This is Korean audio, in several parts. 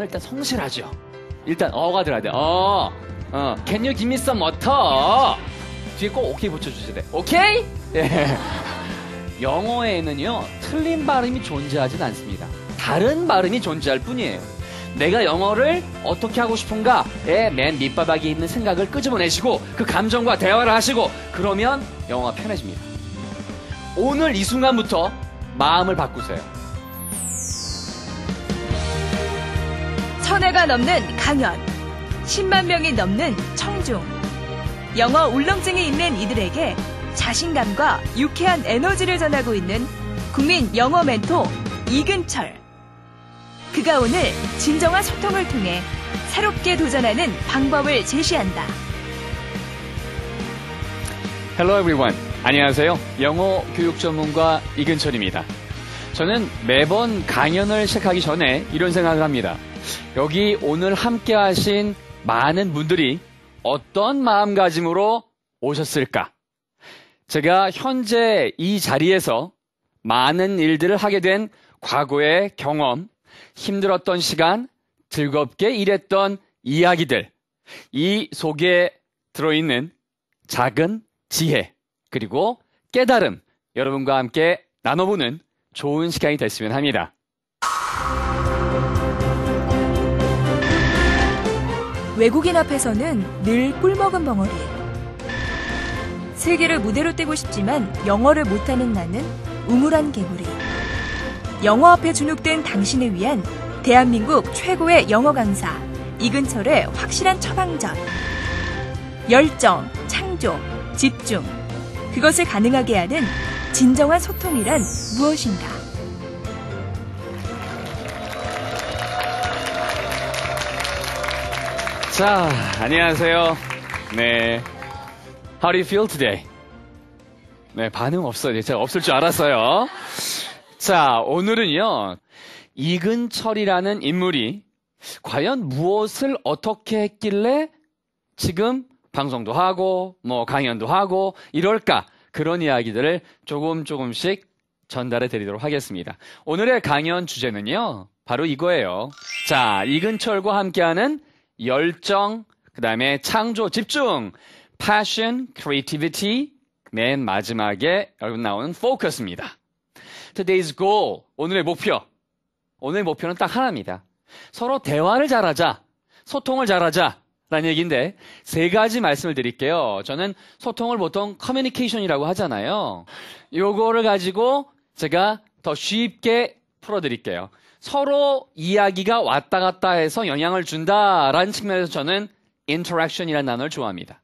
다음 일단 성실하죠. 일단 어가 들어야 돼. 어, 어, can you give me some water? 뒤에 꼭 오케이 붙여주셔야 돼. 오케이? 예. 영어에는요 틀린 발음이 존재하진 않습니다. 다른 발음이 존재할 뿐이에요. 내가 영어를 어떻게 하고 싶은가에 맨 밑바닥에 있는 생각을 끄집어내시고 그 감정과 대화를 하시고 그러면 영어가 편해집니다. 오늘 이 순간부터 마음을 바꾸세요. 천회가 넘는 강연, 10만 명이 넘는 청중, 영어 울렁증이 있는 이들에게 자신감과 유쾌한 에너지를 전하고 있는 국민 영어 멘토 이근철. 그가 오늘 진정한 소통을 통해 새롭게 도전하는 방법을 제시한다. Hello everyone. 안녕하세요. 영어 교육 전문가 이근철입니다. 저는 매번 강연을 시작하기 전에 이런 생각을 합니다. 여기 오늘 함께 하신 많은 분들이 어떤 마음가짐으로 오셨을까? 제가 현재 이 자리에서 많은 일들을 하게 된 과거의 경험, 힘들었던 시간, 즐겁게 일했던 이야기들, 이 속에 들어있는 작은 지혜, 그리고 깨달음, 여러분과 함께 나눠보는 좋은 시간이 됐으면 합니다. 외국인 앞에서는 늘 꿀먹은 벙어리. 세계를 무대로 떼고 싶지만 영어를 못하는 나는 우물한 개구리. 영어 앞에 주눅든 당신을 위한 대한민국 최고의 영어 강사 이근철의 확실한 처방전. 열정, 창조, 집중. 그것을 가능하게 하는 진정한 소통이란 무엇인가? 자, 안녕하세요. 네. How do you feel today? 네, 반응 없어요. 네, 제가 없을 줄 알았어요. 자, 오늘은요. 이근철이라는 인물이 과연 무엇을 어떻게 했길래 지금 방송도 하고 뭐 강연도 하고 이럴까? 그런 이야기들을 조금 조금씩 전달해 드리도록 하겠습니다. 오늘의 강연 주제는요. 바로 이거예요. 자, 이근철과 함께하는 열정, 그 다음에 창조, 집중, passion, creativity, 맨 마지막에 여러분 나오는 focus입니다. Today's goal, 오늘의 목표. 오늘의 목표는 딱 하나입니다. 서로 대화를 잘하자, 소통을 잘하자, 라는 얘기인데 세 가지 말씀을 드릴게요. 저는 소통을 보통 커뮤니케이션이라고 하잖아요. 요거를 가지고 제가 더 쉽게 풀어드릴게요. 서로 이야기가 왔다 갔다 해서 영향을 준다라는 측면에서 저는 interaction이라는 단어를 좋아합니다.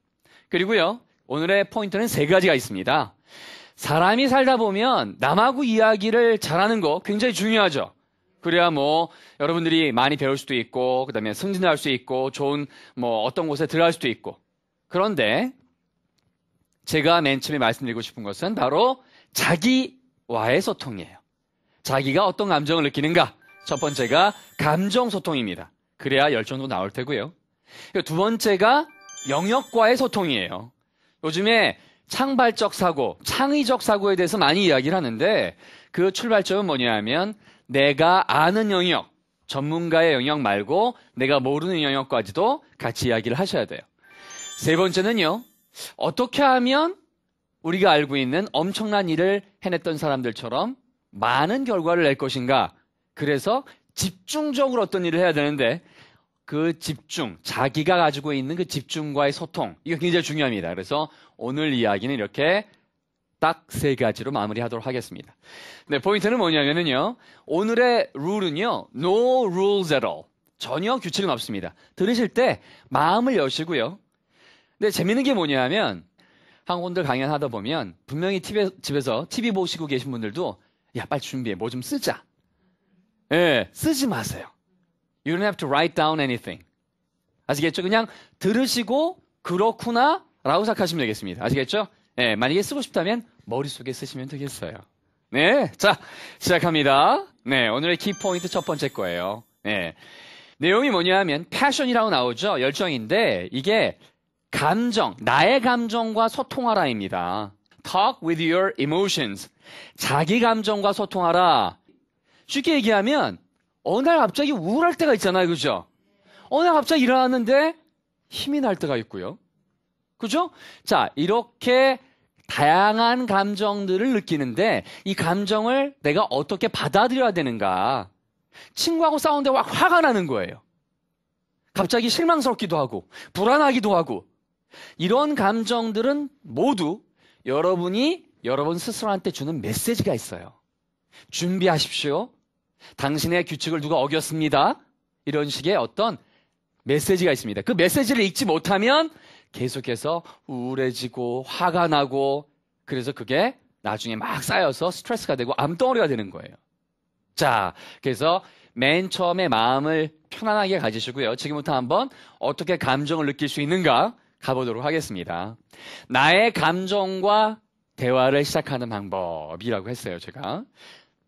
그리고요, 오늘의 포인트는 세 가지가 있습니다. 사람이 살다 보면 남하고 이야기를 잘하는 거 굉장히 중요하죠. 그래야 뭐 여러분들이 많이 배울 수도 있고, 그 다음에 승진할 수 있고, 좋은 뭐 어떤 곳에 들어갈 수도 있고. 그런데 제가 맨 처음에 말씀드리고 싶은 것은 바로 자기와의 소통이에요. 자기가 어떤 감정을 느끼는가, 첫 번째가 감정 소통입니다. 그래야 열정도 나올 테고요. 두 번째가 영역과의 소통이에요. 요즘에 창발적 사고, 창의적 사고에 대해서 많이 이야기를 하는데 그 출발점은 뭐냐 하면 내가 아는 영역, 전문가의 영역 말고 내가 모르는 영역까지도 같이 이야기를 하셔야 돼요. 세 번째는요. 어떻게 하면 우리가 알고 있는 엄청난 일을 해냈던 사람들처럼 많은 결과를 낼 것인가 그래서 집중적으로 어떤 일을 해야 되는데 그 집중, 자기가 가지고 있는 그 집중과의 소통, 이거 굉장히 중요합니다. 그래서 오늘 이야기는 이렇게 딱 세 가지로 마무리하도록 하겠습니다. 네, 포인트는 뭐냐면요 오늘의 룰은요. No rules at all. 전혀 규칙은 없습니다. 들으실 때 마음을 여시고요. 근데 재밌는 게 뭐냐면 학원들 강연하다 보면 분명히 t v 집에서 TV 보시고 계신 분들도 야, 빨리 준비해. 뭐 좀 쓰자. 예, 쓰지 마세요. You don't have to write down anything. 아시겠죠? 그냥 들으시고 그렇구나 라고 생각하시면 되겠습니다. 아시겠죠? 예, 만약에 쓰고 싶다면 머릿속에 쓰시면 되겠어요. 네, 자, 시작합니다. 네, 오늘의 키포인트 첫 번째 거예요. 네. 내용이 뭐냐 하면 패션이라고 나오죠. 열정인데 이게 감정, 나의 감정과 소통하라입니다. Talk with your emotions. 자기 감정과 소통하라. 쉽게 얘기하면 어느 날 갑자기 우울할 때가 있잖아요. 그죠? 어느 날 갑자기 일어났는데 힘이 날 때가 있고요. 그죠? 자, 이렇게 다양한 감정들을 느끼는데 이 감정을 내가 어떻게 받아들여야 되는가. 친구하고 싸우는데 확 화가 나는 거예요. 갑자기 실망스럽기도 하고, 불안하기도 하고. 이런 감정들은 모두 여러분이 여러분 스스로한테 주는 메시지가 있어요. 준비하십시오. 당신의 규칙을 누가 어겼습니다. 이런 식의 어떤 메시지가 있습니다. 그 메시지를 읽지 못하면 계속해서 우울해지고 화가 나고 그래서 그게 나중에 막 쌓여서 스트레스가 되고 암덩어리가 되는 거예요. 자, 그래서 맨 처음에 마음을 편안하게 가지시고요. 지금부터 한번 어떻게 감정을 느낄 수 있는가 가보도록 하겠습니다. 나의 감정과 대화를 시작하는 방법이라고 했어요, 제가.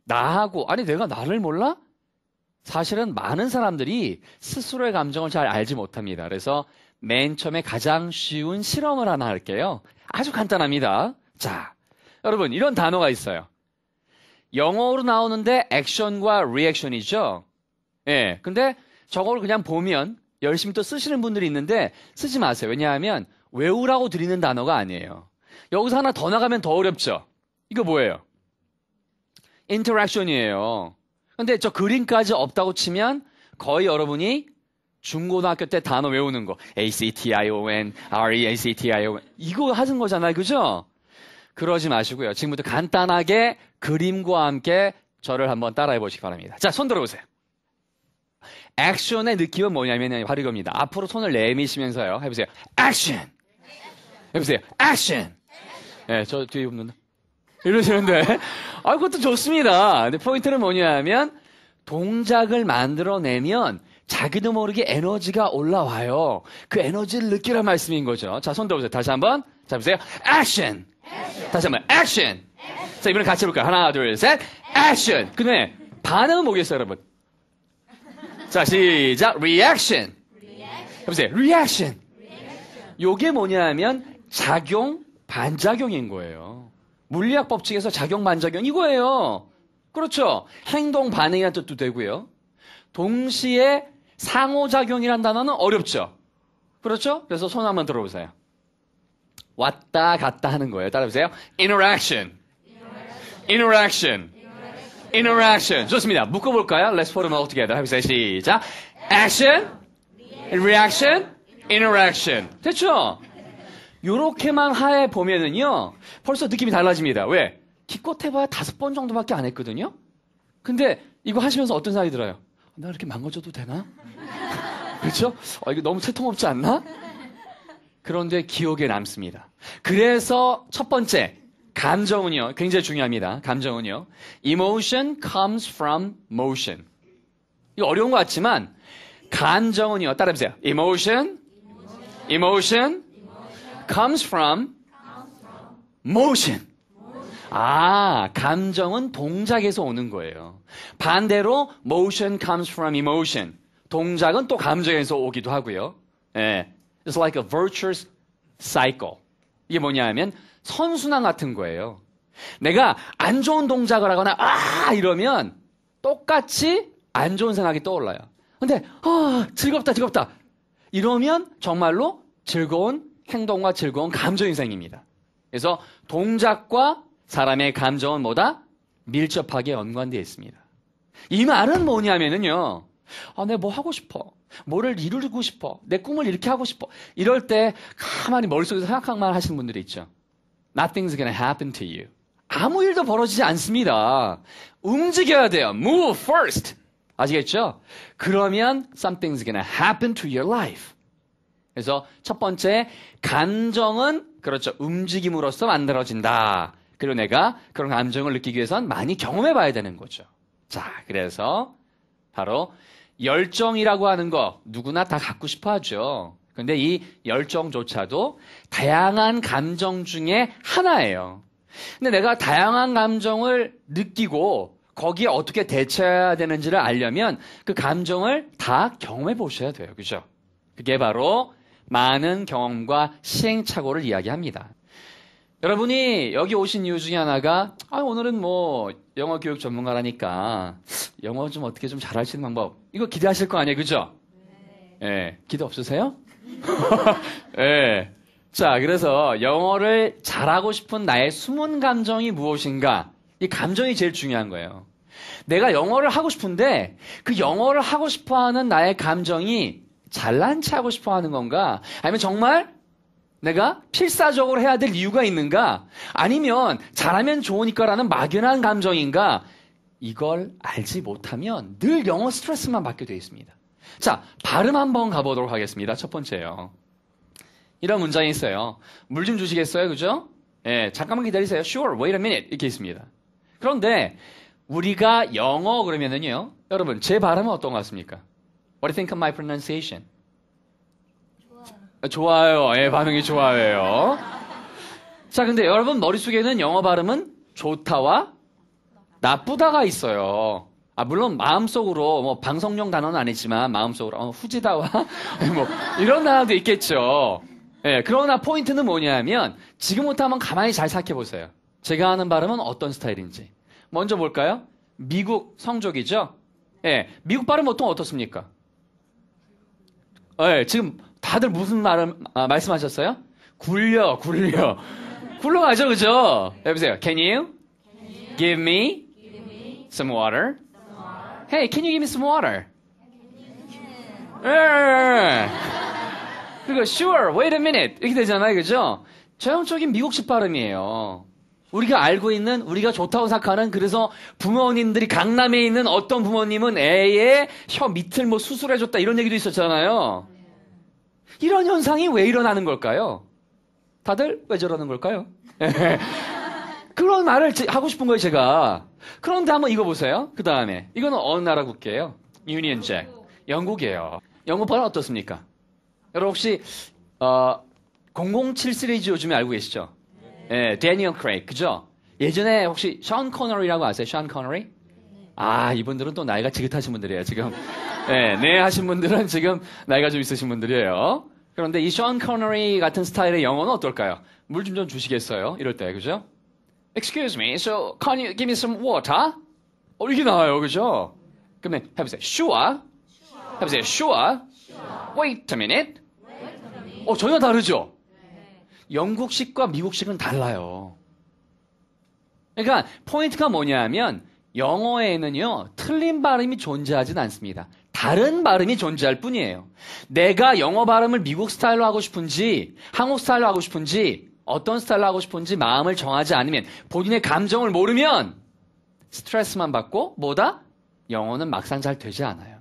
나하고 아니 내가 나를 몰라? 사실은 많은 사람들이 스스로의 감정을 잘 알지 못합니다. 그래서 맨 처음에 가장 쉬운 실험을 하나 할게요. 아주 간단합니다. 자, 여러분 이런 단어가 있어요. 영어로 나오는데 액션과 리액션이죠. 예. 근데 저걸 그냥 보면 열심히 또 쓰시는 분들이 있는데 쓰지 마세요. 왜냐하면 외우라고 드리는 단어가 아니에요. 여기서 하나 더 나가면 더 어렵죠. 이거 뭐예요? 인터랙션이에요. 근데 저 그림까지 없다고 치면 거의 여러분이 중고등학교 때 단어 외우는 거 ACTION, REACTION 이거 하는 거잖아요. 그죠? 그러지 마시고요. 지금부터 간단하게 그림과 함께 저를 한번 따라해 보시기 바랍니다. 자, 손 들어보세요. 액션의 느낌은 뭐냐면 바로 이겁니다. 앞으로 손을 내미시면서요. 해보세요. 액션! 해보세요. 액션! 예, 네, 저 뒤에 보면 이러시는데, 아, 그것도 좋습니다. 근데 포인트는 뭐냐면, 동작을 만들어내면 자기도 모르게 에너지가 올라와요. 그 에너지를 느끼란 말씀인 거죠. 자, 손 들어보세요. 다시 한번. 자, 보세요 액션! 다시 한번. 액션! 자, 이번에 같이 해볼까요? 하나, 둘, 셋. 액션! 그다 반응은 뭐겠어요, 여러분? 자, 시작. 리액션! 해보세요. 리액션! 요게 뭐냐 하면 작용, 반작용인 거예요. 물리학 법칙에서 작용 만작용 이거예요. 그렇죠. 행동 반응이란 뜻도 되고요. 동시에 상호작용이란 단어는 어렵죠. 그렇죠? 그래서 손 한번 들어보세요. 왔다 갔다 하는 거예요. 따라해보세요. Interaction. Interaction. Interaction. 좋습니다. 묶어볼까요? Let's put them all together. 해보세요. 시작. Action. Reaction. Interaction. 됐죠? 요렇게만 하에 보면은요, 벌써 느낌이 달라집니다. 왜? 기껏 해봐야 다섯 번 정도밖에 안 했거든요? 근데 이거 하시면서 어떤 생각이 들어요? 나 이렇게 망가져도 되나? 그렇죠? 어, 이거 너무 채통없지 않나? 그런데 기억에 남습니다. 그래서 첫 번째, 감정은요, 굉장히 중요합니다. 감정은요, emotion comes from motion. 이거 어려운 것 같지만, 감정은요, 따라해보세요. emotion, emotion, comes from motion. 아, 감정은 동작에서 오는 거예요. 반대로 motion comes from emotion. 동작은 또 감정에서 오기도 하고요. 예. It's like a virtuous cycle. 이게 뭐냐 하면 선순환 같은 거예요. 내가 안 좋은 동작을 하거나 아 이러면 똑같이 안 좋은 생각이 떠올라요. 근데 아 즐겁다 즐겁다 이러면 정말로 즐거운 행동과 즐거운 감정 인생입니다. 그래서 동작과 사람의 감정은 뭐다? 밀접하게 연관되어 있습니다. 이 말은 뭐냐면은요. 아, 내가 네, 뭐 하고 싶어. 뭐를 이루고 싶어. 내 꿈을 이렇게 하고 싶어. 이럴 때 가만히 머릿속에서 생각만 하시는 분들이 있죠. Nothing's gonna happen to you. 아무 일도 벌어지지 않습니다. 움직여야 돼요. Move first. 아시겠죠? 그러면 something's gonna happen to your life. 그래서 첫 번째, 감정은, 그렇죠. 움직임으로써 만들어진다. 그리고 내가 그런 감정을 느끼기 위해선 많이 경험해 봐야 되는 거죠. 자, 그래서 바로 열정이라고 하는 거 누구나 다 갖고 싶어 하죠. 근데 이 열정조차도 다양한 감정 중에 하나예요. 근데 내가 다양한 감정을 느끼고 거기에 어떻게 대처해야 되는지를 알려면 그 감정을 다 경험해 보셔야 돼요. 그죠? 그게 바로 많은 경험과 시행착오를 이야기합니다. 여러분이 여기 오신 이유 중에 하나가 아, 오늘은 뭐 영어 교육 전문가라니까 영어 좀 어떻게 좀 잘할 수 있는 방법 이거 기대하실 거 아니에요, 그죠? 네. 예, 기대 없으세요? 예. 자, 그래서 영어를 잘하고 싶은 나의 숨은 감정이 무엇인가? 이 감정이 제일 중요한 거예요. 내가 영어를 하고 싶은데 그 영어를 하고 싶어 하는 나의 감정이 잘난 체 하고 싶어 하는 건가? 아니면 정말 내가 필사적으로 해야 될 이유가 있는가? 아니면 잘하면 좋으니까라는 막연한 감정인가? 이걸 알지 못하면 늘 영어 스트레스만 받게 되어 있습니다. 자, 발음 한번 가보도록 하겠습니다. 첫 번째요. 이런 문장이 있어요. 물 좀 주시겠어요? 그죠? 예, 잠깐만 기다리세요. Sure, wait a minute. 이렇게 있습니다. 그런데 우리가 영어 그러면은요. 여러분, 제 발음은 어떤 것 같습니까? What do you think of my pronunciation? 좋아요. 예, 반응이 좋아요. 자, 근데 여러분 머릿속에는 영어 발음은 좋다와 나쁘다가 있어요. 아, 물론 마음속으로, 뭐, 방송용 단어는 아니지만, 마음속으로, 어, 후지다와, 뭐, 이런 단어도 있겠죠. 예, 그러나 포인트는 뭐냐면, 지금부터 한번 가만히 잘 생각해보세요. 제가 하는 발음은 어떤 스타일인지. 먼저 볼까요? 미국 성적이죠? 예, 미국 발음 보통 어떻습니까? 네, 지금 다들 무슨 말, 아, 말씀하셨어요? 굴려, 굴려. 굴러가죠, 그죠? 해보세요. Can you, can you give, me give me some water? Some water. Hey, can you give me some water? 예. 그리고 sure, wait a minute 이렇게 되잖아요, 그죠? 저형적인 미국식 발음이에요. 우리가 알고 있는 우리가 좋다고 생각하는 그래서 부모님들이 강남에 있는 어떤 부모님은 애의 혀 밑을 뭐 수술해줬다 이런 얘기도 있었잖아요. 이런 현상이 왜 일어나는 걸까요? 다들 왜 저러는 걸까요? 그런 말을 하고 싶은 거예요 제가. 그런데 한번 이거 보세요. 그 다음에 이거는 어느 나라 국기예요? 유니언 잭. 영국이에요. 영국판은 어떻습니까? 여러분 혹시 어, 0077 요즘에 알고 계시죠? 예, 데니얼 크레이. 그죠? 예전에 혹시 션 코너리라고 아세요? 션 코너리? 네. 아, 이분들은 또 나이가 지긋하신 분들이에요, 지금. 네, 예, 네 하신 분들은 지금 나이가 좀 있으신 분들이에요. 그런데 이 션 코너리 같은 스타일의 영어는 어떨까요? 물 좀 좀 주시겠어요? 이럴 때, 그죠? Excuse me, so can you give me some water? 어, 이게 나와요, 그죠? 그러면 네, 해보세요. Sure. 해보세요. Sure. Wait a minute. 어, 전혀 다르죠? 영국식과 미국식은 달라요. 그러니까 포인트가 뭐냐면 영어에는요 틀린 발음이 존재하진 않습니다. 다른 발음이 존재할 뿐이에요. 내가 영어 발음을 미국 스타일로 하고 싶은지 한국 스타일로 하고 싶은지 어떤 스타일로 하고 싶은지 마음을 정하지 않으면 본인의 감정을 모르면 스트레스만 받고 뭐다 영어는 막상 잘 되지 않아요.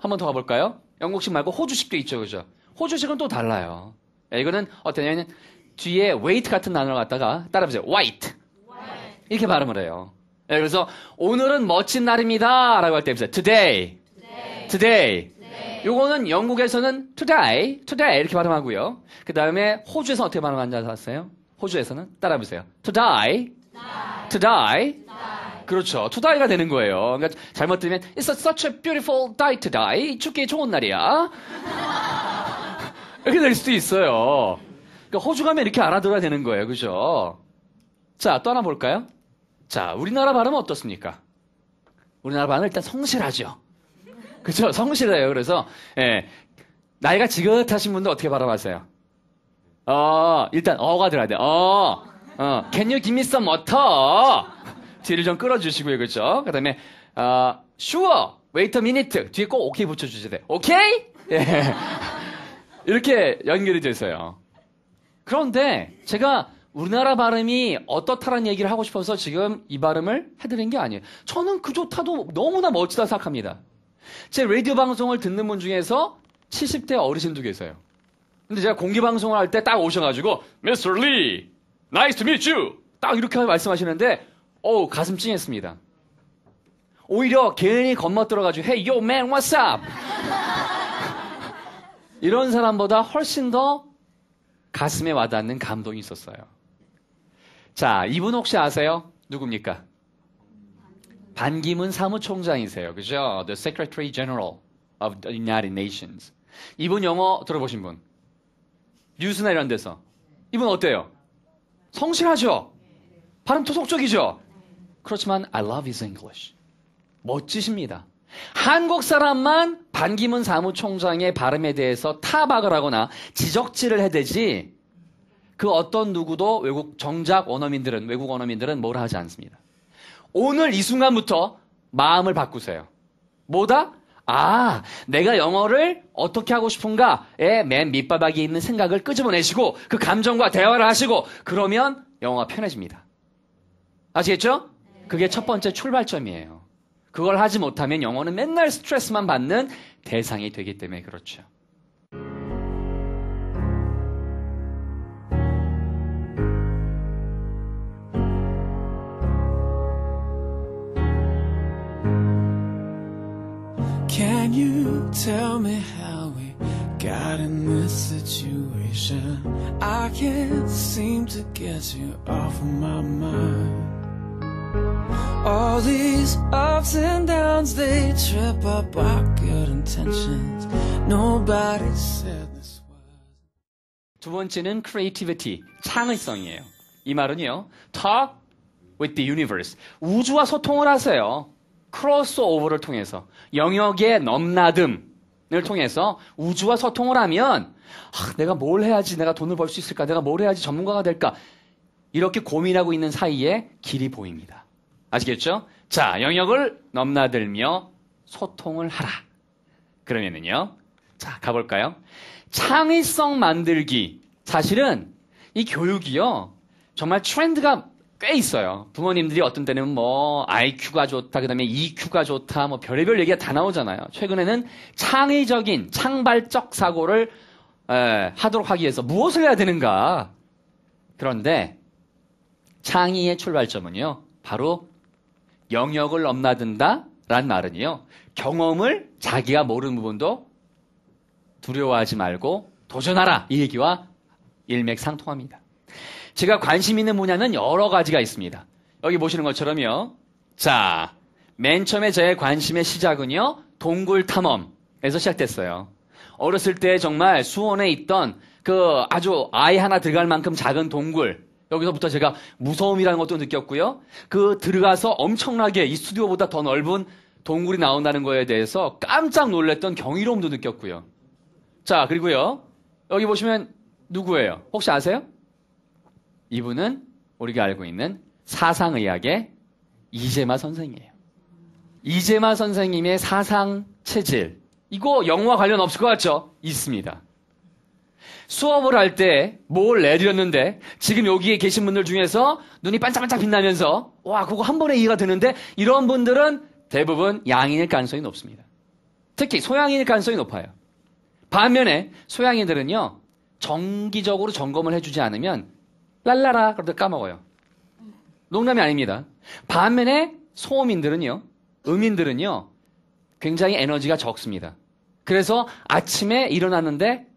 한 번 더 가볼까요? 영국식 말고 호주식도 있죠, 그죠? 호주식은 또 달라요. 예, 이거는 어떻냐면 뒤에 w e i t 같은 단어를 갖다가 따라보세요. white. 이렇게 발음을 해요. 예, 그래서 오늘은 멋진 날입니다. 라고 할 때 보세요. today. today. 요거는 영국에서는 today, today 이렇게 발음하고요. 그 다음에 호주에서 어떻게 발음하는지 아세요? 호주에서는 따라보세요 today, today. 그렇죠. tody가 되는 거예요. 그러니까 잘못 들으면 it's such a beautiful day today. 죽기 좋은 날이야. 이렇게 될 수도 있어요. 그러니까 호주가면 이렇게 알아들어야 되는 거예요. 그죠? 자, 또 하나 볼까요? 자, 우리나라 발음은 어떻습니까? 우리나라 발음은 일단 성실하죠. 그죠? 성실해요. 그래서, 예, 나이가 지긋하신 분들 어떻게 바라봤어요? 어, 일단, 어가 들어야 돼. 어, 어, can you give me some water? 뒤를 좀 끌어주시고요. 그죠? 그 다음에, 어, sure, wait a minute. 뒤에 꼭 오케이 o k 붙여주셔야 돼. 오케이? o k 예. 이렇게 연결이 됐어요 그런데 제가 우리나라 발음이 어떻다라는 얘기를 하고 싶어서 지금 이 발음을 해드린 게 아니에요. 저는 그좋다도 너무나 멋지다 생각합니다. 제 라디오 방송을 듣는 분 중에서 70대 어르신도 계세요. 근데 제가 공개 방송을 할 때 딱 오셔가지고 Mr. Lee, nice to meet you. 딱 이렇게 말씀하시는데 어우 가슴 찡했습니다. 오히려 괜히 겁먹 들어가지고 Hey yo man, what's up? 이런 사람보다 훨씬 더 가슴에 와닿는 감동이 있었어요. 자, 이분 혹시 아세요? 누굽니까? 반기문 사무총장이세요. 그죠? The Secretary General of the United Nations. 이분 영어 들어보신 분? 뉴스나 이런 데서. 이분 어때요? 성실하죠? 발음 토속적이죠? 그렇지만 I love his English. 멋지십니다. 한국 사람만 반기문 사무총장의 발음에 대해서 타박을 하거나 지적질을 해대지 그 어떤 누구도 외국 정작 원어민들은 외국 원어민들은 뭘 하지 않습니다. 오늘 이 순간부터 마음을 바꾸세요. 뭐다? 아, 내가 영어를 어떻게 하고 싶은가에 맨 밑바닥에 있는 생각을 끄집어내시고 그 감정과 대화를 하시고 그러면 영어가 편해집니다. 아시겠죠? 그게 첫 번째 출발점이에요. 그걸 하지 못하면 영어는 맨날 스트레스만 받는 대상이 되기 때문에 그렇죠. Can you tell me how we got in this situation? I can't seem to get you off of my mind. All these ups and downs, they trip up our good intentions. Nobody said this was. 두 번째는 creativity, 창의성이에요. 이 말은요, talk with the universe. 우주와 소통을 하세요. 크로스오버를 통해서 영역의 넘나듦을 통해서 우주와 소통을 하면 아, 내가 뭘 해야지 내가 돈을 벌 수 있을까 내가 뭘 해야지 전문가가 될까 이렇게 고민하고 있는 사이에 길이 보입니다. 아시겠죠? 자, 영역을 넘나들며 소통을 하라. 그러면은요. 자, 가볼까요? 창의성 만들기. 사실은 이 교육이요. 정말 트렌드가 꽤 있어요. 부모님들이 어떤 때는 뭐 IQ가 좋다, 그다음에 EQ가 좋다, 뭐 별의별 얘기가 다 나오잖아요. 최근에는 창의적인 창발적 사고를 에, 하도록 하기 위해서 무엇을 해야 되는가? 그런데 창의의 출발점은요, 바로 영역을 넘나든다라는 말은요. 경험을 자기가 모르는 부분도 두려워하지 말고 도전하라 이 얘기와 일맥상통합니다. 제가 관심 있는 분야는 여러 가지가 있습니다. 여기 보시는 것처럼요. 자, 맨 처음에 저의 관심의 시작은요. 동굴 탐험에서 시작됐어요. 어렸을 때 정말 수원에 있던 그 아주 아이 하나 들어갈 만큼 작은 동굴 여기서부터 제가 무서움이라는 것도 느꼈고요. 그 들어가서 엄청나게 이 스튜디오보다 더 넓은 동굴이 나온다는 거에 대해서 깜짝 놀랐던 경이로움도 느꼈고요. 자, 그리고요. 여기 보시면 누구예요? 혹시 아세요? 이분은 우리가 알고 있는 사상의학의 이재마 선생이에요. 이재마 선생님의 사상 체질. 이거 영화 관련 없을 것 같죠? 있습니다. 수업을 할 때 뭘 내드렸는데 지금 여기에 계신 분들 중에서 눈이 반짝반짝 빛나면서 와 그거 한 번에 이해가 되는데 이런 분들은 대부분 양인일 가능성이 높습니다. 특히 소양인일 가능성이 높아요. 반면에 소양인들은요 정기적으로 점검을 해주지 않으면 랄라라 그러다 까먹어요. 농담이 아닙니다. 반면에 소음인들은요 음인들은요 굉장히 에너지가 적습니다. 그래서 아침에 일어났는데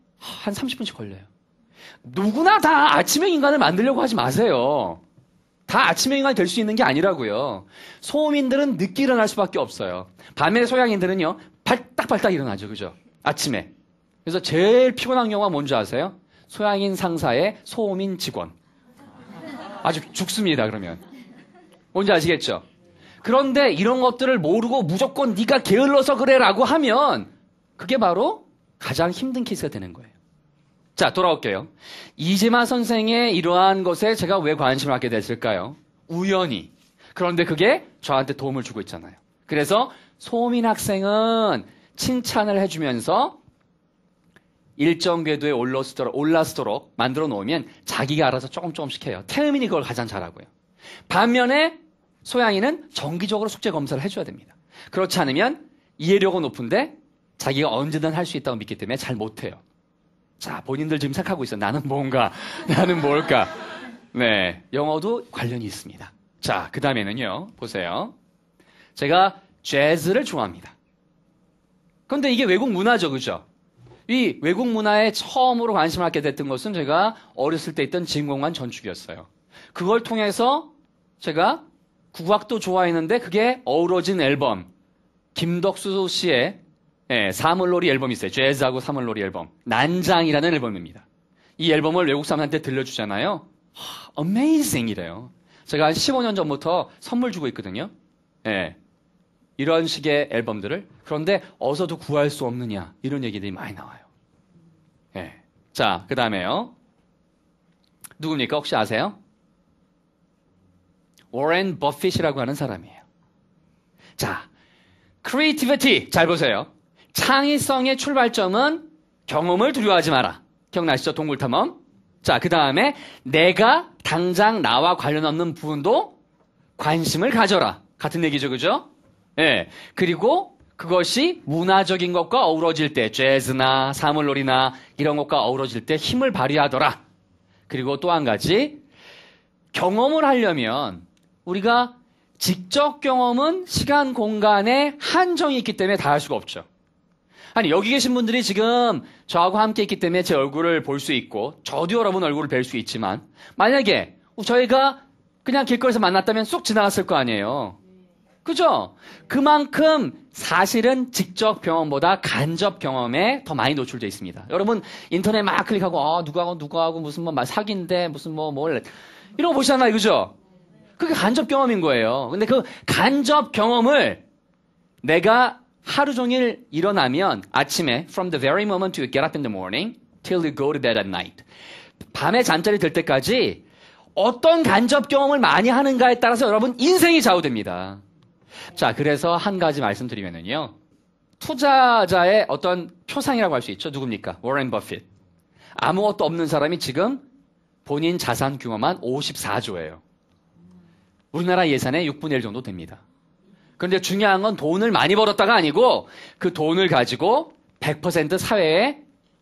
한 30분씩 걸려요. 누구나 다 아침형 인간을 만들려고 하지 마세요. 다 아침형 인간이 될 수 있는 게 아니라고요. 소음인들은 늦게 일어날 수밖에 없어요. 밤에 소양인들은요, 발딱발딱 일어나죠. 그죠? 아침에. 그래서 제일 피곤한 경우가 뭔지 아세요? 소양인 상사의 소음인 직원. 아주 죽습니다, 그러면. 뭔지 아시겠죠? 그런데 이런 것들을 모르고 무조건 네가 게을러서 그래라고 하면 그게 바로 가장 힘든 케이스가 되는 거예요. 자, 돌아올게요. 이지마 선생의 이러한 것에 제가 왜 관심을 갖게 됐을까요? 우연히. 그런데 그게 저한테 도움을 주고 있잖아요. 그래서 소민 학생은 칭찬을 해주면서 일정 궤도에 올라서도록, 올라도록 만들어 놓으면 자기가 알아서 조금 조금씩 해요. 태음인이 그걸 가장 잘하고요. 반면에 소양이는 정기적으로 숙제 검사를 해줘야 됩니다. 그렇지 않으면 이해력은 높은데 자기가 언제든 할 수 있다고 믿기 때문에 잘 못해요. 자, 본인들 지금 생각하고 있어. 나는 뭔가, 나는 뭘까. 네, 영어도 관련이 있습니다. 자, 그 다음에는요, 보세요. 제가 재즈를 좋아합니다. 근데 이게 외국 문화죠, 그죠? 이 외국 문화에 처음으로 관심을 갖게 됐던 것은 제가 어렸을 때 있던 진공관 전축이었어요. 그걸 통해서 제가 국악도 좋아했는데 그게 어우러진 앨범 김덕수 씨의 예, 사물놀이 앨범이 있어요. 재즈하고 사물놀이 앨범. 난장이라는 앨범입니다. 이 앨범을 외국 사람한테 들려주잖아요. 하, amazing 이래요. 제가 한 15년 전부터 선물 주고 있거든요. 예. 이런 식의 앨범들을. 그런데 어서도 구할 수 없느냐. 이런 얘기들이 많이 나와요. 예. 자, 그 다음에요. 누굽니까? 혹시 아세요? 워렌 버핏이라고 하는 사람이에요. 자, 크리에이티비티. 잘 보세요. 창의성의 출발점은 경험을 두려워하지 마라. 기억나시죠? 동굴탐험. 자, 그 다음에 내가 당장 나와 관련 없는 부분도 관심을 가져라. 같은 얘기죠, 그죠? 예. 그리고 그것이 문화적인 것과 어우러질 때, 재즈나 사물놀이나 이런 것과 어우러질 때 힘을 발휘하더라. 그리고 또 한 가지, 경험을 하려면 우리가 직접 경험은 시간 공간에 한정이 있기 때문에 다 할 수가 없죠. 아니, 여기 계신 분들이 지금 저하고 함께 있기 때문에 제 얼굴을 볼 수 있고, 저도 여러분 얼굴을 뵐 수 있지만, 만약에 저희가 그냥 길거리에서 만났다면 쑥 지나갔을 거 아니에요. 그죠? 그만큼 사실은 직접 경험보다 간접 경험에 더 많이 노출되어 있습니다. 여러분 인터넷 막 클릭하고 아 누구하고 누구하고 무슨 뭐 사귄데 무슨 뭐 뭘 이런 거 보시잖아요, 그죠? 그게 간접 경험인 거예요. 근데 그 간접 경험을 내가 하루 종일 일어나면 아침에 from the very moment you get up in the morning till you go to bed at night 밤에 잠자리 들 때까지 어떤 간접 경험을 많이 하는가에 따라서 여러분 인생이 좌우됩니다. 자, 그래서 한 가지 말씀드리면은요. 투자자의 어떤 표상이라고 할 수 있죠. 누굽니까? 워렌 버핏. 아무것도 없는 사람이 지금 본인 자산 규모만 54조예요. 우리나라 예산의 6분의 1 정도 됩니다. 그런데 중요한 건 돈을 많이 벌었다가 아니고 그 돈을 가지고 100% 사회에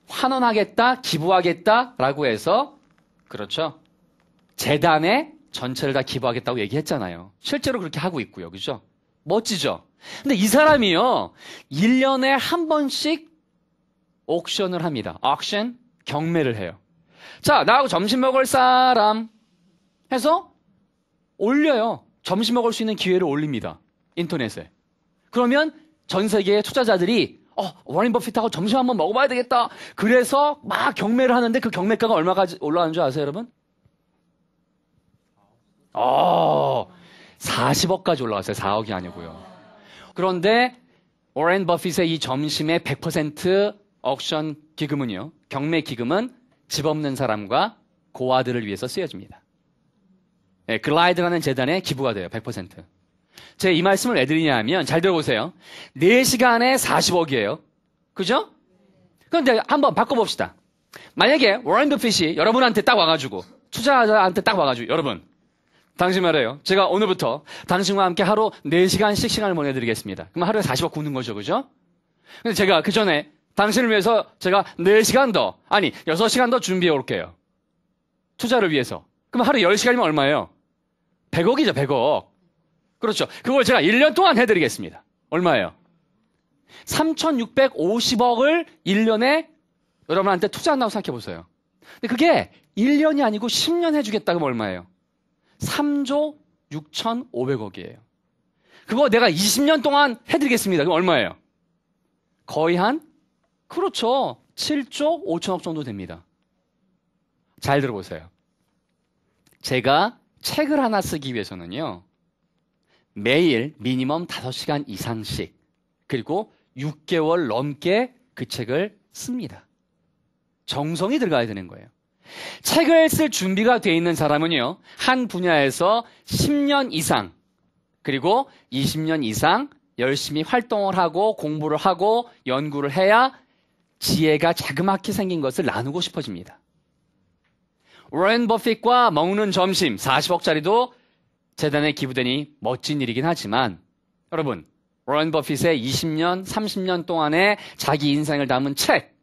환원하겠다, 기부하겠다라고 해서 그렇죠. 재단에 전체를 다 기부하겠다고 얘기했잖아요. 실제로 그렇게 하고 있고요. 그죠? 멋지죠? 근데 이 사람이요. 1년에 한 번씩 옥션을 합니다. 옥션 경매를 해요. 자, 나하고 점심 먹을 사람 해서 올려요. 점심 먹을 수 있는 기회를 올립니다. 인터넷에. 그러면 전 세계의 투자자들이 어, 워렌 버핏하고 점심 한번 먹어봐야 되겠다. 그래서 막 경매를 하는데 그 경매가가 얼마까지 올라가는 줄 아세요, 여러분? 어, 40억까지 올라갔어요. 4억이 아니고요. 그런데 워렌 버핏의 이 점심의 100% 억션 기금은요. 경매 기금은 집 없는 사람과 고아들을 위해서 쓰여집니다. 네, 글라이드라는 재단에 기부가 돼요. 100%. 제가 이 말씀을 왜 드리냐 하면 잘 들어보세요. 4시간에 40억이에요. 그죠? 그런데 한번 바꿔봅시다. 만약에 워런 버핏이 여러분한테 딱 와가지고 투자자한테 딱 와가지고 여러분 당신 말이에요. 제가 오늘부터 당신과 함께 하루 4시간씩 시간을 보내드리겠습니다. 그럼 하루에 40억 굽는 거죠. 그죠? 근데 제가 그 전에 당신을 위해서 제가 4시간 더, 아니, 6시간 더 준비해 올게요. 투자를 위해서. 그럼 하루 10시간이면 얼마예요? 100억이죠, 100억. 그렇죠. 그걸 제가 1년 동안 해드리겠습니다. 얼마예요? 3,650억을 1년에 여러분한테 투자한다고 생각해보세요. 근데 그게 1년이 아니고 10년 해주겠다 그럼 얼마예요? 3조 6,500억이에요. 그거 내가 20년 동안 해드리겠습니다. 그럼 얼마예요? 거의 한, 그렇죠. 7조 5천억 정도 됩니다. 잘 들어보세요. 제가 책을 하나 쓰기 위해서는요, 매일 미니멈 5시간 이상씩 그리고 6개월 넘게 그 책을 씁니다. 정성이 들어가야 되는 거예요. 책을 쓸 준비가 돼 있는 사람은요, 한 분야에서 10년 이상, 그리고 20년 이상 열심히 활동을 하고 공부를 하고 연구를 해야 지혜가 자그맣게 생긴 것을 나누고 싶어집니다. 워렌 버핏과 먹는 점심 40억짜리도 재단에 기부되니 멋진 일이긴 하지만 여러분 워런 버핏의 20년, 30년 동안의 자기 인생을 담은 책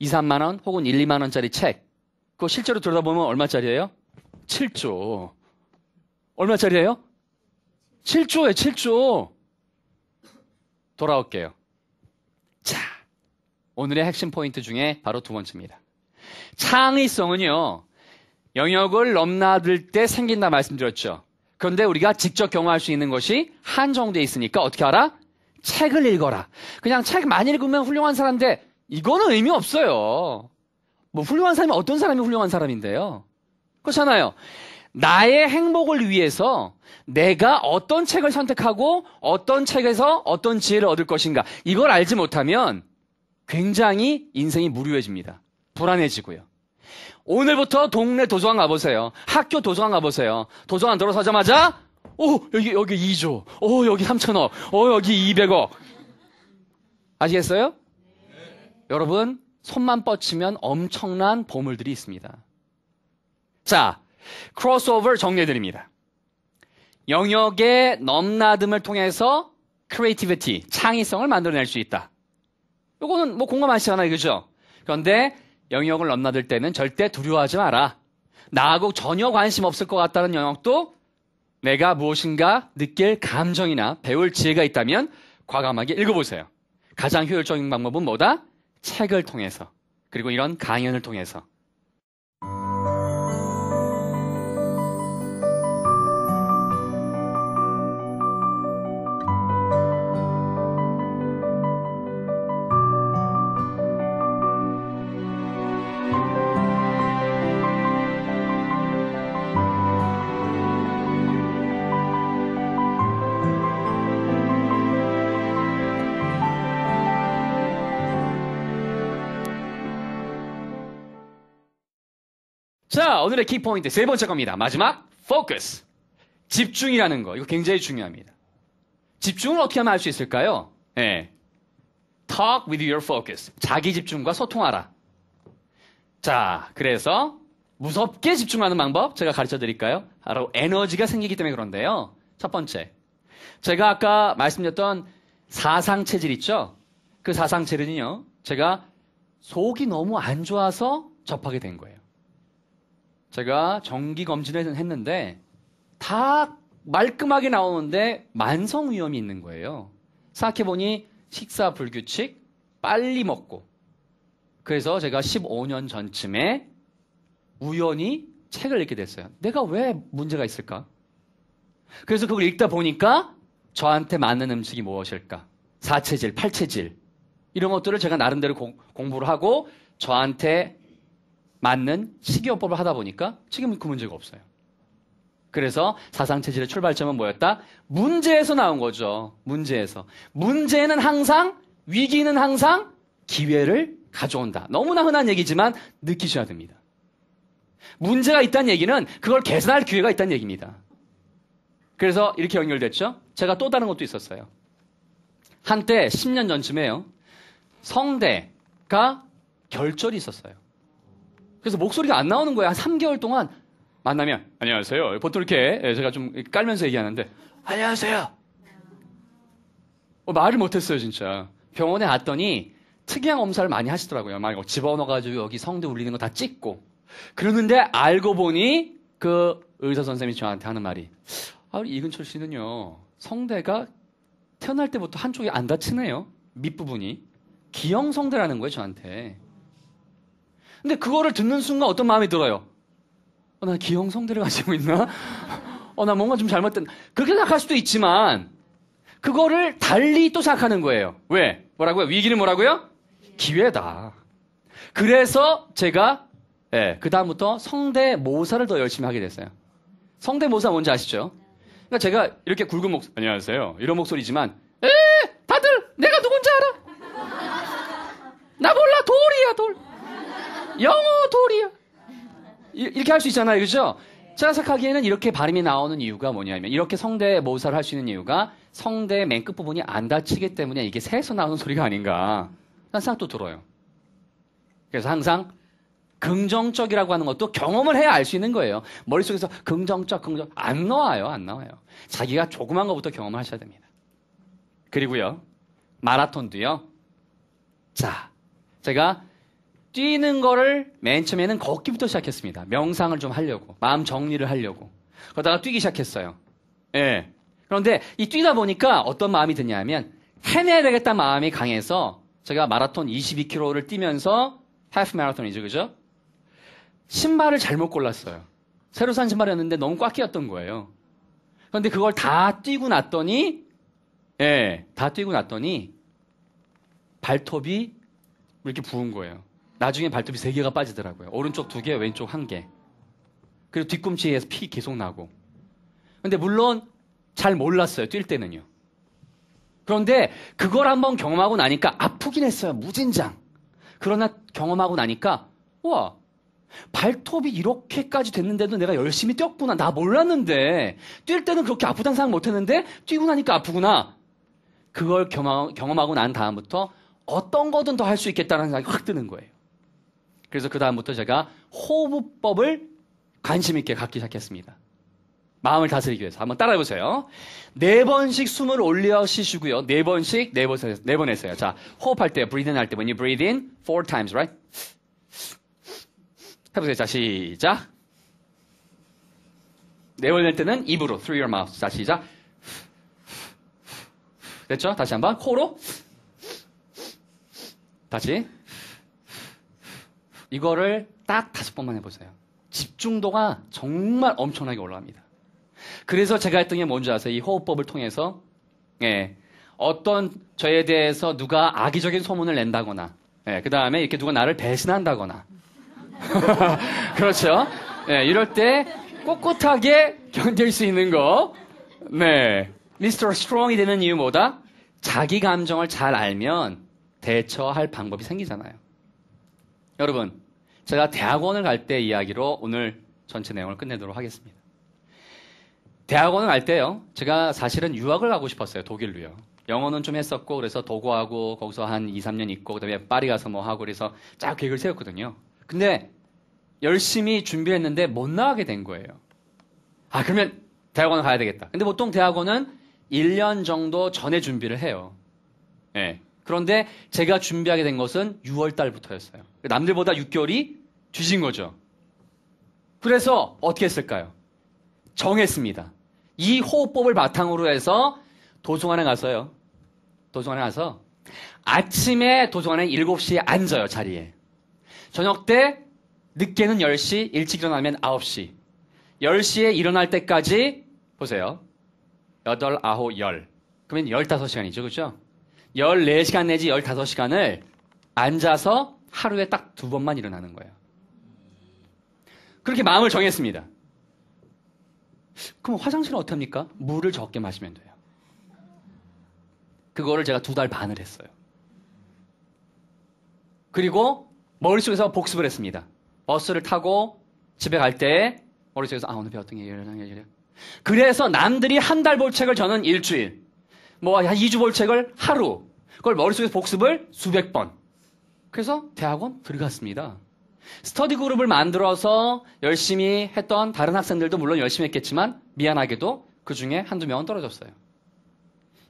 2, 3만 원 혹은 1, 2만 원짜리 책 그거 실제로 들여다보면 얼마짜리예요? 7조 얼마짜리예요? 7조에 7조 돌아올게요. 자, 오늘의 핵심 포인트 중에 바로 두 번째입니다. 창의성은요, 영역을 넘나들 때 생긴다 말씀드렸죠. 그런데 우리가 직접 경험할 수 있는 것이 한정되어 있으니까 어떻게 알아? 책을 읽어라. 그냥 책 많이 읽으면 훌륭한 사람인데 이거는 의미 없어요. 뭐 훌륭한 사람이 어떤 사람이 훌륭한 사람인데요. 그렇잖아요. 나의 행복을 위해서 내가 어떤 책을 선택하고 어떤 책에서 어떤 지혜를 얻을 것인가. 이걸 알지 못하면 굉장히 인생이 무료해집니다. 불안해지고요. 오늘부터 동네 도서관 가보세요. 학교 도서관 가보세요. 도서관 들어서자마자, 오, 여기, 여기 2조. 오, 여기 3천억. 오, 여기 200억. 아시겠어요? 여러분, 손만 뻗치면 엄청난 보물들이 있습니다. 자, 크로스오버 정리해드립니다. 영역의 넘나듦을 통해서 크리에이티비티, 창의성을 만들어낼 수 있다. 요거는 뭐 공감하시잖아요. 그죠? 그런데 영역을 넘나들 때는 절대 두려워하지 마라. 나하고 전혀 관심 없을 것 같다는 영역도 내가 무엇인가 느낄 감정이나 배울 지혜가 있다면 과감하게 읽어보세요. 가장 효율적인 방법은 뭐다? 책을 통해서. 그리고 이런 강연을 통해서. 자, 오늘의 키포인트 세 번째 겁니다. 마지막, 포커스. 집중이라는 거. 이거 굉장히 중요합니다. 집중을 어떻게 하면 할 수 있을까요? 예. Talk with your focus. 자기 집중과 소통하라. 자, 그래서 무섭게 집중하는 방법 제가 가르쳐 드릴까요? 바로 에너지가 생기기 때문에 그런데요. 첫 번째. 제가 아까 말씀드렸던 사상체질 있죠? 그 사상체질은요, 제가 속이 너무 안 좋아서 접하게 된 거예요. 제가 정기 검진을 했는데 다 말끔하게 나오는데 만성 위염이 있는 거예요. 생각해보니 식사 불규칙, 빨리 먹고. 그래서 제가 15년 전쯤에 우연히 책을 읽게 됐어요. 내가 왜 문제가 있을까? 그래서 그걸 읽다 보니까 저한테 맞는 음식이 무엇일까? 사체질, 팔체질. 이런 것들을 제가 나름대로 공, 공부를 하고 저한테 맞는 식이요법을 하다 보니까 지금 그 문제가 없어요. 그래서 사상체질의 출발점은 뭐였다? 문제에서 나온 거죠. 문제에서. 문제는 항상, 위기는 항상 기회를 가져온다. 너무나 흔한 얘기지만 느끼셔야 됩니다. 문제가 있다는 얘기는 그걸 개선할 기회가 있다는 얘기입니다. 그래서 이렇게 연결됐죠? 제가 또 다른 것도 있었어요. 한때 10년 전쯤에요. 성대가 결절이 있었어요. 그래서 목소리가 안 나오는 거야. 한 3개월 동안 만나면 안녕하세요. 보통 이렇게 제가 좀 깔면서 얘기하는데 안녕하세요. 어, 말을 못했어요 진짜. 병원에 왔더니 특이한 검사를 많이 하시더라고요. 막 집어넣어가지고 여기 성대 울리는 거 다 찍고 그러는데 알고 보니 그 의사 선생님이 저한테 하는 말이 아 우리 이근철 씨는요 성대가 태어날 때부터 한쪽이 안 다치네요 밑부분이 기형 성대라는 거예요 저한테 근데 그거를 듣는 순간 어떤 마음이 들어요? 어, 나 기형성대를 가지고 있나? 어, 나 뭔가 좀 잘못된. 그렇게 생각할 수도 있지만, 그거를 달리 또 생각하는 거예요. 왜? 뭐라고요? 위기는 뭐라고요? 기회다. 그래서 제가, 예, 그다음부터 성대모사를 더 열심히 하게 됐어요. 성대모사 뭔지 아시죠? 그러니까 제가 이렇게 굵은 목, 안녕하세요. 이런 목소리지만, 에! 다들 내가 누군지 알아? 나 몰라, 돌이야, 돌. 영어 돌이야 이렇게 할 수 있잖아요. 그죠? 제가 생각하기에는 이렇게 발음이 나오는 이유가 뭐냐면 이렇게 성대 모사를 할 수 있는 이유가 성대 맨 끝 부분이 안 다치기 때문에 이게 새서 나오는 소리가 아닌가. 난 생각도 들어요. 그래서 항상 긍정적이라고 하는 것도 경험을 해야 알 수 있는 거예요. 머릿속에서 긍정적, 긍정, 안 나와요, 안 나와요. 자기가 조그만 것부터 경험을 하셔야 됩니다. 그리고요, 마라톤도요, 자, 제가 뛰는 거를 맨 처음에는 걷기부터 시작했습니다. 명상을 좀 하려고. 마음 정리를 하려고. 그러다가 뛰기 시작했어요. 예. 그런데 이 뛰다 보니까 어떤 마음이 드냐면 해내야 되겠다 마음이 강해서 제가 마라톤 22km를 뛰면서 하프 마라톤이죠. 그죠? 신발을 잘못 골랐어요. 새로 산 신발이었는데 너무 꽉 끼었던 거예요. 그런데 그걸 다 뛰고 났더니 예, 다 뛰고 났더니 발톱이 이렇게 부은 거예요. 나중에 발톱이 세 개가 빠지더라고요. 오른쪽 두 개, 왼쪽 한 개. 그리고 뒤꿈치에서 피 계속 나고. 근데 물론 잘 몰랐어요. 뛸 때는요. 그런데 그걸 한번 경험하고 나니까 아프긴 했어요. 무진장. 그러나 경험하고 나니까 우와 발톱이 이렇게까지 됐는데도 내가 열심히 뛰었구나. 나 몰랐는데 뛸 때는 그렇게 아프다는 생각 못했는데 뛰고 나니까 아프구나. 그걸 경험하고 난 다음부터 어떤 거든 더 할 수 있겠다는 생각이 확 드는 거예요. 그래서 그 다음부터 제가 호흡법을 관심 있게 갖기 시작했습니다. 마음을 다스리기 위해서 한번 따라해 보세요. 네 번씩 숨을 올려 쉬시고요. 네 번씩 네번네번 네 했어요. 자, 호흡할 때 breathe in 할때 when you breathe in four times, right? 해 보세요. 자, 시작. 네 번 낼 때는 입으로 through your mouth. 자, 시작. 됐죠? 다시 한번 코로 다시 이거를 딱 다섯 번만 해보세요. 집중도가 정말 엄청나게 올라갑니다. 그래서 제가 했던 게 뭔지 아세요? 이 호흡법을 통해서 예, 어떤 저에 대해서 누가 악의적인 소문을 낸다거나 예, 그 다음에 이렇게 누가 나를 배신한다거나 그렇죠? 예, 이럴 때꿋꿋하게 견딜 수 있는 거. 네. 미스터 스트롱이 되는 이유 뭐다? 자기 감정을 잘 알면 대처할 방법이 생기잖아요. 여러분, 제가 대학원을 갈 때 이야기로 오늘 전체 내용을 끝내도록 하겠습니다. 대학원을 갈 때요. 제가 사실은 유학을 가고 싶었어요. 독일로요. 영어는 좀 했었고 그래서 도고하고 거기서 한 2, 3년 있고 그다음에 파리 가서 뭐 하고 그래서 쫙 계획을 세웠거든요. 근데 열심히 준비했는데 못 나가게 된 거예요. 아, 그러면 대학원을 가야 되겠다. 근데 보통 대학원은 1년 정도 전에 준비를 해요. 예. 네. 그런데 제가 준비하게 된 것은 6월 달부터였어요. 남들보다 6개월이 뒤진 거죠. 그래서 어떻게 했을까요? 정했습니다. 이 호흡법을 바탕으로 해서 도서관에 가서요. 도서관에 가서 아침에 도서관에 7시에 앉아요, 자리에. 저녁 때 늦게는 10시, 일찍 일어나면 9시. 10시에 일어날 때까지 보세요. 8, 9, 10. 그러면 15시간이죠, 그죠? 14시간 내지 15시간을 앉아서 하루에 딱 두 번만 일어나는 거예요. 그렇게 마음을 정했습니다. 그럼 화장실은 어떻 합니까? 물을 적게 마시면 돼요. 그거를 제가 두 달 반을 했어요. 그리고 머릿속에서 복습을 했습니다. 버스를 타고 집에 갈 때 머릿속에서 아 오늘 배 어떤 게이어나래 그래서 남들이 한 달 볼 책을 저는 일주일. 뭐, 한 2주 볼 책을 하루. 그걸 머릿속에서 복습을 수백 번. 그래서 대학원 들어갔습니다. 스터디 그룹을 만들어서 열심히 했던 다른 학생들도 물론 열심히 했겠지만 미안하게도 그 중에 한두 명은 떨어졌어요.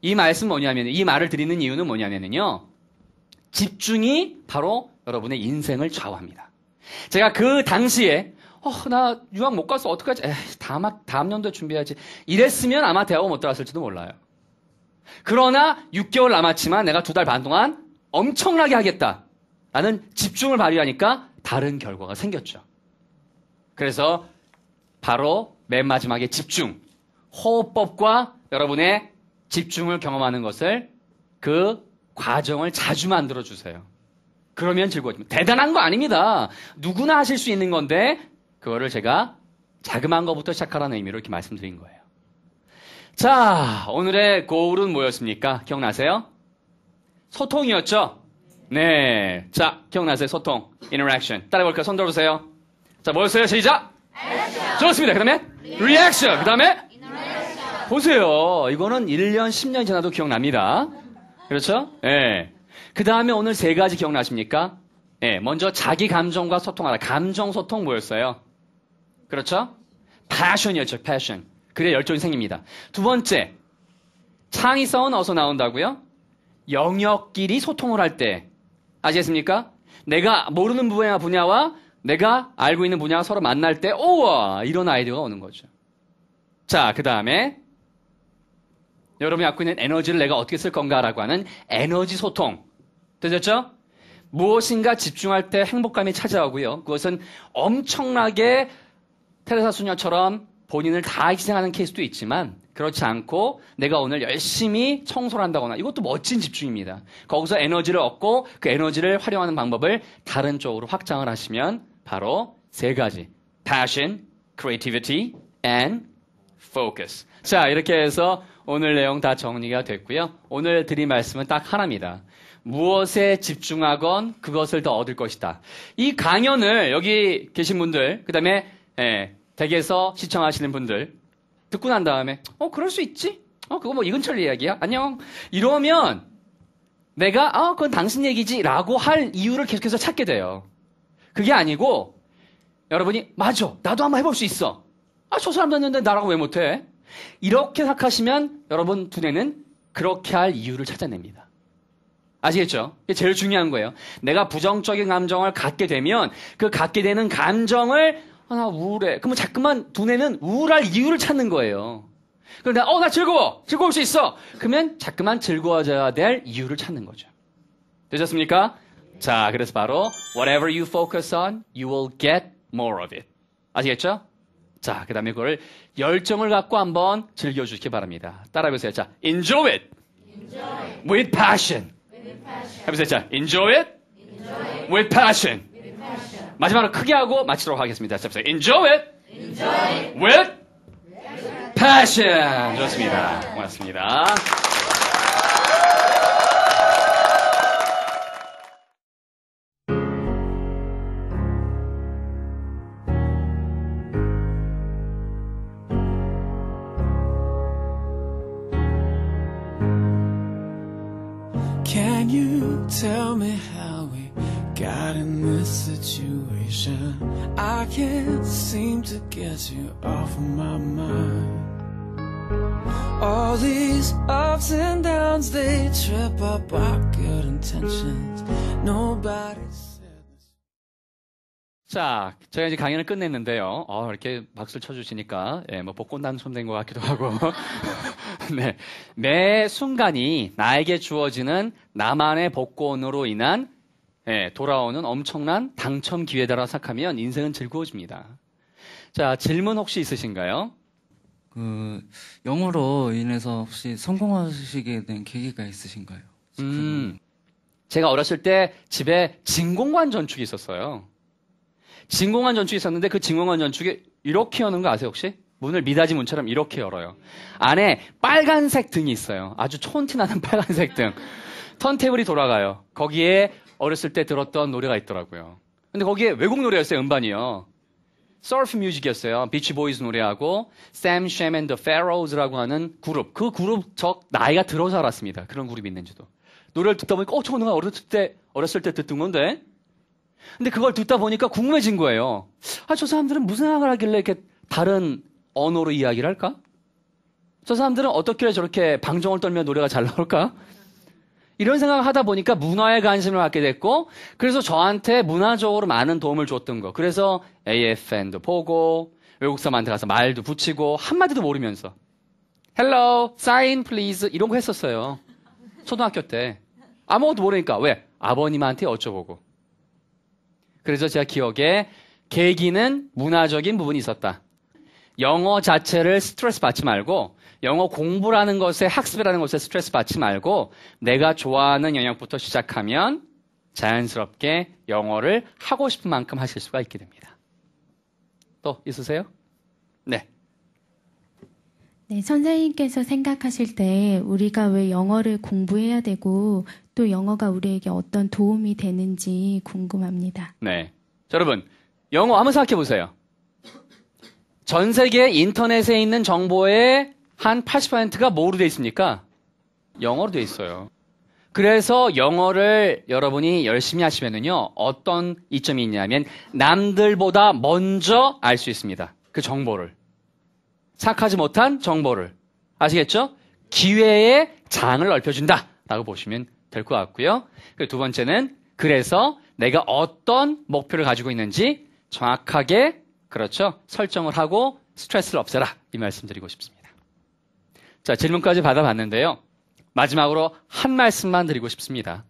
이 말씀 뭐냐면, 이 말을 드리는 이유는 뭐냐면요. 집중이 바로 여러분의 인생을 좌우합니다. 제가 그 당시에, 어, 나 유학 못 가서 어떡하지? 에이, 다음, 다음 년도에 준비해야지. 이랬으면 아마 대학원 못들어갔을지도 몰라요. 그러나 6개월 남았지만 내가 두 달 반 동안 엄청나게 하겠다. 라는 집중을 발휘하니까 다른 결과가 생겼죠. 그래서 바로 맨 마지막에 집중. 호흡법과 여러분의 집중을 경험하는 것을 그 과정을 자주 만들어 주세요. 그러면 즐거워집니다. 대단한 거 아닙니다. 누구나 하실 수 있는 건데 그거를 제가 자그마한 것부터 시작하라는 의미로 이렇게 말씀드린 거예요. 자, 오늘의 고울은 뭐였습니까? 기억나세요? 소통이었죠? 네. 자, 기억나세요? 소통. interaction. 따라해볼까요? 손 들어보세요. 자, 뭐였어요? 시작! 액션. 좋습니다. 그 다음에? Reaction. 그 다음에? 보세요. 이거는 1년, 10년 지나도 기억납니다. 그렇죠? 예. 네. 그 다음에 오늘 세 가지 기억나십니까? 예. 네. 먼저 자기 감정과 소통하다. 감정 소통 뭐였어요? 그렇죠? p a s s i o n 이었죠 Passion. 그래 열정이 생깁니다. 두 번째, 창의성은 어디서 나온다고요? 영역끼리 소통을 할 때. 아시겠습니까? 내가 모르는 분야, 분야와 내가 알고 있는 분야가 서로 만날 때, 오와! 이런 아이디어가 오는 거죠. 자, 그 다음에, 여러분이 갖고 있는 에너지를 내가 어떻게 쓸 건가라고 하는 에너지 소통. 되셨죠? 무엇인가 집중할 때 행복감이 찾아오고요. 그것은 엄청나게 테레사 수녀처럼 본인을 다 희생하는 케이스도 있지만 그렇지 않고 내가 오늘 열심히 청소를 한다거나 이것도 멋진 집중입니다. 거기서 에너지를 얻고 그 에너지를 활용하는 방법을 다른 쪽으로 확장을 하시면 바로 세 가지. passion, creativity, and focus. 자, 이렇게 해서 오늘 내용 다 정리가 됐고요. 오늘 드린 말씀은 딱 하나입니다. 무엇에 집중하건 그것을 더 얻을 것이다. 이 강연을 여기 계신 분들, 그 다음에 예, 댁에서 시청하시는 분들 듣고 난 다음에 어 그럴 수 있지? 어 그거 뭐 이근철 이야기야? 안녕 이러면 내가 아 어, 그건 당신 얘기지라고 할 이유를 계속해서 찾게 돼요. 그게 아니고 여러분이 맞아 나도 한번 해볼 수 있어. 아 저 사람 됐는데 나라고 왜 못해? 이렇게 생각하시면 여러분 두뇌는 그렇게 할 이유를 찾아냅니다. 아시겠죠? 이게 제일 중요한 거예요. 내가 부정적인 감정을 갖게 되면 그 갖게 되는 감정을 아, 나 우울해. 그러면 자꾸만 두뇌는 우울할 이유를 찾는 거예요. 그런데 어, 나 즐거워. 즐거울 수 있어. 그러면 자꾸만 즐거워져야 될 이유를 찾는 거죠. 되셨습니까? 자, 그래서 바로 whatever you focus on, you will get more of it. 아시겠죠? 자, 그 다음에 그걸 열정을 갖고 한번 즐겨주시기 바랍니다. 따라해보세요. 자, enjoy it. enjoy it. With passion. With passion. 해보세요. 자, enjoy it. enjoy it. With passion. With passion. 마지막으로 크게 하고 마치도록 하겠습니다. Enjoy it. Enjoy it. with passion. 좋습니다. 고맙습니다. to get you off my mind. All these ups and downs, they trip up our good intentions. Nobody's. 자, 저희가 이제 강연을 끝냈는데요. 어, 이렇게 박수를 쳐주시니까, 예, 뭐, 복권 단첨된것 같기도 하고. 네. 매 순간이 나에게 주어지는 나만의 복권으로 인한, 예, 돌아오는 엄청난 당첨 기회다라 생각하면 인생은 즐거워집니다. 자, 질문 혹시 있으신가요? 그 영어로 인해서 혹시 성공하시게 된 계기가 있으신가요? 음, 제가 어렸을 때 집에 진공관 전축이 있었어요. 진공관 전축이 있었는데 그 진공관 전축이 이렇게 여는 거 아세요 혹시? 문을 미닫이 문처럼 이렇게 열어요. 안에 빨간색 등이 있어요. 아주 촌티 나는 빨간색 등. 턴테이블이 돌아가요. 거기에 어렸을 때 들었던 노래가 있더라고요. 근데 거기에 외국 노래였어요, 음반이요. 서프 뮤직이었어요. 비치 보이즈 노래하고 샘 쉐맨 더페로즈라고 하는 그룹. 그 그룹 적 나이가 들어서 알았습니다. 그런 그룹이 있는지도. 노래를 듣다 보니까 어, 저거 누가 어렸을 때 어렸을 때 듣던 건데. 근데 그걸 듣다 보니까 궁금해진 거예요. 아, 저 사람들은 무슨 생각을 하길래 이렇게 다른 언어로 이야기를 할까? 저 사람들은 어떻게 저렇게 방정을 떨며 노래가 잘 나올까? 이런 생각을 하다 보니까 문화에 관심을 갖게 됐고, 그래서 저한테 문화적으로 많은 도움을 줬던 거. 그래서 AFN도 보고, 외국 사람한테 가서 말도 붙이고, 한마디도 모르면서. Hello, sign please. 이런 거 했었어요. 초등학교 때. 아무것도 모르니까. 왜? 아버님한테 여쭤보고. 그래서 제가 기억에 계기는 문화적인 부분이 있었다. 영어 자체를 스트레스 받지 말고 영어 공부라는 것에 학습이라는 것에 스트레스 받지 말고 내가 좋아하는 영역부터 시작하면 자연스럽게 영어를 하고 싶은 만큼 하실 수가 있게 됩니다. 또 있으세요? 네. 네, 선생님께서 생각하실 때 우리가 왜 영어를 공부해야 되고 또 영어가 우리에게 어떤 도움이 되는지 궁금합니다. 네. 자, 여러분, 영어 한번 생각해 보세요. 전 세계 인터넷에 있는 정보의 한 80%가 뭐로 돼 있습니까? 영어로 돼 있어요. 그래서 영어를 여러분이 열심히 하시면은요, 어떤 이점이 있냐면, 남들보다 먼저 알 수 있습니다. 그 정보를. 착하지 못한 정보를. 아시겠죠? 기회의 장을 넓혀준다. 라고 보시면 될 것 같고요. 두 번째는, 그래서 내가 어떤 목표를 가지고 있는지 정확하게 그렇죠? 설정을 하고 스트레스를 없애라. 이 말씀 드리고 싶습니다. 자, 질문까지 받아봤는데요. 마지막으로 한 말씀만 드리고 싶습니다.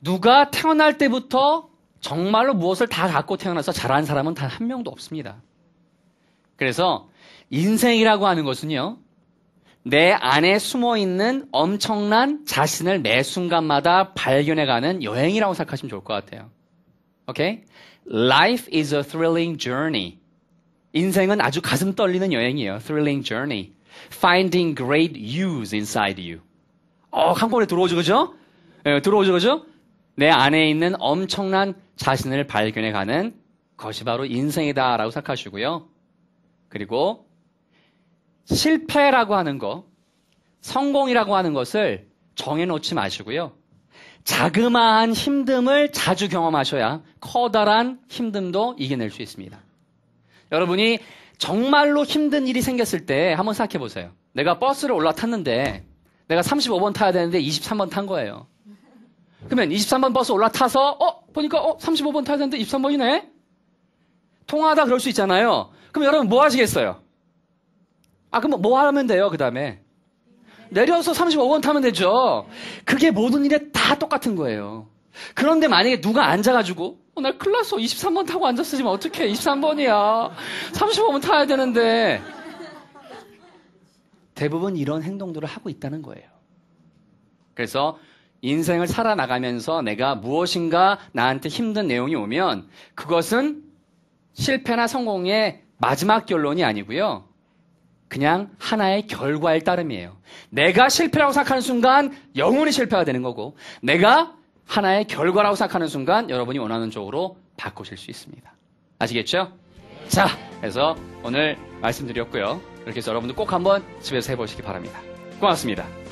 누가 태어날 때부터 정말로 무엇을 다 갖고 태어나서 잘한 사람은 단 한 명도 없습니다. 그래서 인생이라고 하는 것은요. 내 안에 숨어 있는 엄청난 자신을 매 순간마다 발견해가는 여행이라고 생각하시면 좋을 것 같아요. Okay? Life is a thrilling journey. 인생은 아주 가슴 떨리는 여행이에요. Thrilling journey. Finding great u s e inside you. 어, 한번에 들어오죠, 그죠? 네, 들어오죠, 그죠? 내 안에 있는 엄청난 자신을 발견해가는 것이 바로 인생이다라고 생각하시고요. 그리고 실패라고 하는 거, 성공이라고 하는 것을 정해놓지 마시고요. 자그마한 힘듦을 자주 경험하셔야 커다란 힘듦도 이겨낼 수 있습니다. 여러분이 정말로 힘든 일이 생겼을 때 한번 생각해 보세요. 내가 버스를 올라탔는데 내가 35번 타야 되는데 23번 탄 거예요. 그러면 23번 버스 올라타서 어 보니까 어 35번 타야 되는데 23번이네. 통화하다 그럴 수 있잖아요. 그럼 여러분 뭐 하시겠어요? 아 그럼 뭐 하면 돼요? 그 다음에 내려서 35번 타면 되죠. 그게 모든 일에 다 똑같은 거예요. 그런데 만약에 누가 앉아가지고 어, 나 큰일 났어. 23번 타고 앉았으면 어떡해. 23번이야. 35번 타야 되는데. 대부분 이런 행동들을 하고 있다는 거예요. 그래서 인생을 살아나가면서 내가 무엇인가 나한테 힘든 내용이 오면 그것은 실패나 성공의 마지막 결론이 아니고요. 그냥 하나의 결과일 따름이에요. 내가 실패라고 생각하는 순간 영원히 실패가 되는 거고 내가 하나의 결과라고 생각하는 순간 여러분이 원하는 쪽으로 바꾸실 수 있습니다. 아시겠죠? 자, 그래서 오늘 말씀드렸고요. 이렇게 해서 여러분들 꼭 한번 집에서 해보시기 바랍니다. 고맙습니다.